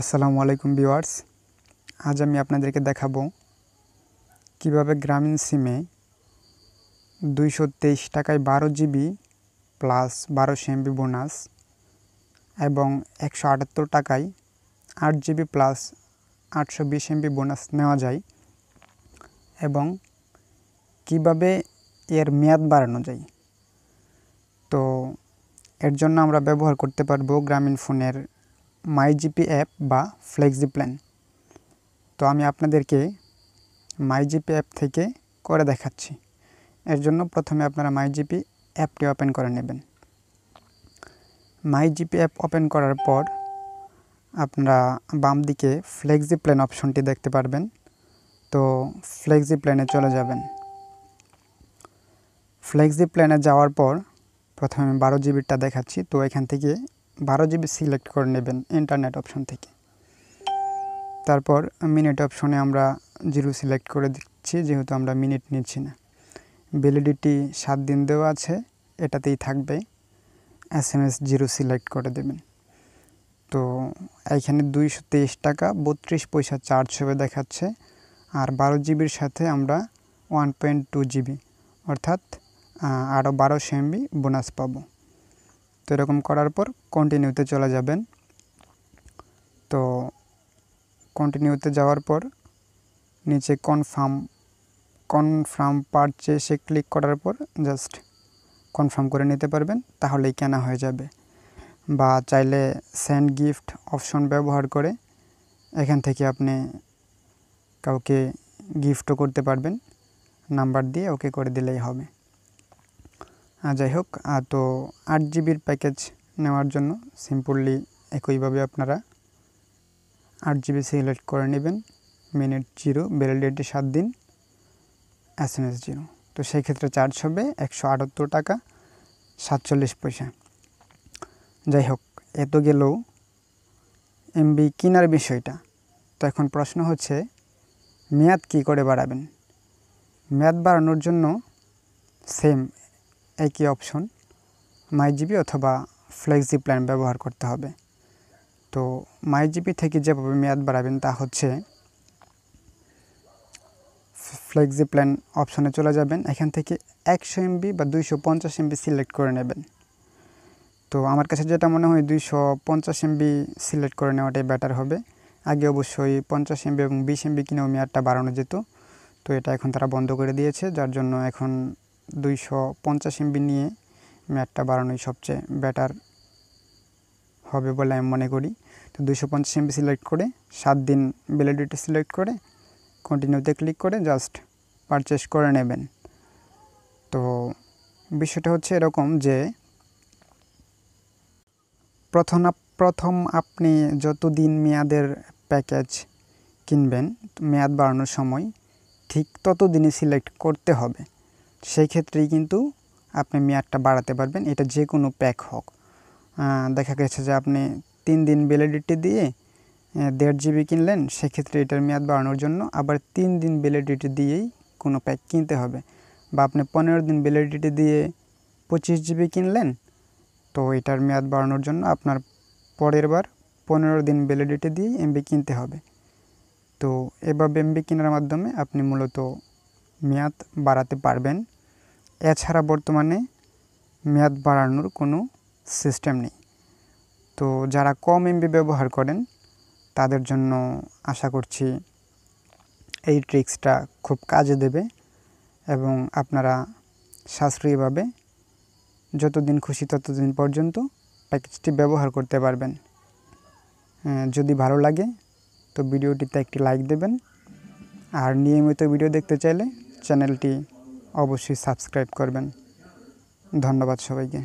আসসালামু আলাইকুম ভিওয়ার্স আজ আমি আপনাদেরকে দেখাবো কিভাবে গ্রামীণ সিমে দুইশো তেইশ টাকায় বারো জিবি প্লাস বারোশো এমবি বোনাস এবং একশো আটাত্তর টাকায় আট জিবি প্লাস আটশো বিশ এমবি বোনাস নেওয়া যায় এবং কিভাবে এর মেয়াদ বাড়ানো যায় তো এর জন্য আমরা ব্যবহার করতে পারবো গ্রামীণ ফোনের মাইজিপি অ্যাপ বা ফ্লেক্সি প্ল্যান তো আমি আপনাদেরকে মাইজিপি অ্যাপ থেকে করে দেখাচ্ছি এর জন্য প্রথমে আপনারা মাইজিপি অ্যাপটি ওপেন করে নেবেন মাইজিপি অ্যাপ ওপেন করার পর আপনারা বাম দিকে ফ্লেক্সি প্ল্যান অপশনটি দেখতে পারবেন তো ফ্লেক্সি প্ল্যানে চলে যাবেন ফ্লেক্সি প্ল্যানে যাওয়ার পর প্রথমে বারো জিবিরটা দেখাচ্ছি তো এখান থেকে বারো জিবি সিলেক্ট করে নেবেন ইন্টারনেট অপশন থেকে তারপর মিনিট অপশনে আমরা জিরো সিলেক্ট করে দিচ্ছি যেহেতু আমরা মিনিট নিচ্ছি না ভ্যালিডিটি সাত দিন দেওয়া আছে এটাতেই থাকবে S M S zero select করে দেবেন তো এখানে দুইশো তেইশ টাকা বত্রিশ পয়সা চার্জ হবে দেখাচ্ছে আর বারো জিবির সাথে আমরা ওয়ান পয়েন্ট টু জিবি অর্থাৎ আরও বারোশো এমবি বোনাস পাবো তো এরকম করার পর কন্টিনিউতে চলে যাবেন তো কন্টিনিউতে যাওয়ার পর নিচে কনফার্ম কনফার্ম পারছে সে ক্লিক করার পর জাস্ট কনফার্ম করে নিতে পারবেন তাহলেই কেনা হয়ে যাবে বা চাইলে স্যান্ড গিফট অপশন ব্যবহার করে এখান থেকে আপনি কাউকে গিফটও করতে পারবেন নাম্বার দিয়ে ওকে করে দিলেই হবে যাই হোক তো আট জিবির প্যাকেজ নেওয়ার জন্য সিম্পলি একইভাবে আপনারা আট জিবি সিলেক্ট করে নেবেন মিনিট জিরো ভ্যালিডিটি সাত দিন এস এম এস জিরো তো সেই ক্ষেত্রে চার্জ হবে একশো আটাত্তর টাকা সাতচল্লিশ পয়সা যাই হোক এত গেলেও এমবি কেনার বিষয়টা তো এখন প্রশ্ন হচ্ছে মেয়াদ কি করে বাড়াবেন মেয়াদ বাড়ানোর জন্য সেম একই অপশন মাইজিবি অথবা ফ্লেক্সি প্ল্যান ব্যবহার করতে হবে তো মাইজিবি থেকে যেভাবে মেয়াদ বাড়াবেন তা হচ্ছে ফ্লেক্সি প্ল্যান অপশনে চলে যাবেন এখান থেকে একশো এমবি বা দুইশো পঞ্চাশ এমবি সিলেক্ট করে নেবেন তো আমার কাছে যেটা মনে হয় দুইশো পঞ্চাশ এমবি সিলেক্ট করে নেওয়াটাই বেটার হবে আগে অবশ্যই পঞ্চাশ এমবি এবং বিশ এমবি কিনেও মেয়াদটা বাড়ানো যেত তো এটা এখন তারা বন্ধ করে দিয়েছে যার জন্য এখন দুইশো পঞ্চাশ এমবি নিয়ে ম্যাটটা বাড়ানোই সবচেয়ে বেটার হবে বলে আমি মনে করি তো দুইশো পঞ্চাশ এমবি সিলেক্ট করে সাত দিন ভ্যালিডিটি সিলেক্ট করে কন্টিনিউতে ক্লিক করে জাস্ট পারচেস করে নেবেন তো বিষয়টা হচ্ছে এরকম যে প্রথম প্রথম আপনি যত দিন মেয়াদের প্যাকেজ কিনবেন মেয়াদ বাড়ানোর সময় ঠিক তত দিনই সিলেক্ট করতে হবে সেই ক্ষেত্রেই কিন্তু আপনি মেয়াদটা বাড়াতে পারবেন এটা যে কোনো প্যাক হোক দেখা গেছে যে আপনি তিন দিন ভ্যালিডিটি দিয়ে দেড় জিবি কিনলেন সেক্ষেত্রে এটার মেয়াদ বাড়ানোর জন্য আবার তিন দিন ভ্যালিডিটি দিয়েই কোনো প্যাক কিনতে হবে বা আপনি পনেরো দিন ভ্যালিডিটি দিয়ে পঁচিশ জিবি কিনলেন তো এটার মেয়াদ বাড়ানোর জন্য আপনার পরের বার পনেরো দিন ভ্যালিডিটি দিয়েই এমবি কিনতে হবে তো এভাবে এমবি কেনার মাধ্যমে আপনি মূলত মেয়াদ বাড়াতে পারবেন এছাড়া বর্তমানে মেয়াদ বাড়ানোর কোনো সিস্টেম নেই তো যারা কম এমবি ব্যবহার করেন তাদের জন্য আশা করছি এই ট্রিক্সটা খুব কাজে দেবে এবং আপনারা সাশ্রয়ীভাবে যতদিন খুশি ততদিন পর্যন্ত প্যাকেজটি ব্যবহার করতে পারবেন যদি ভালো লাগে তো ভিডিওটিতে একটি লাইক দেবেন আর নিয়মিত ভিডিও দেখতে চাইলে চ্যানেলটি অবশ্যই সাবস্ক্রাইব করবেন ধন্যবাদ সবাইকে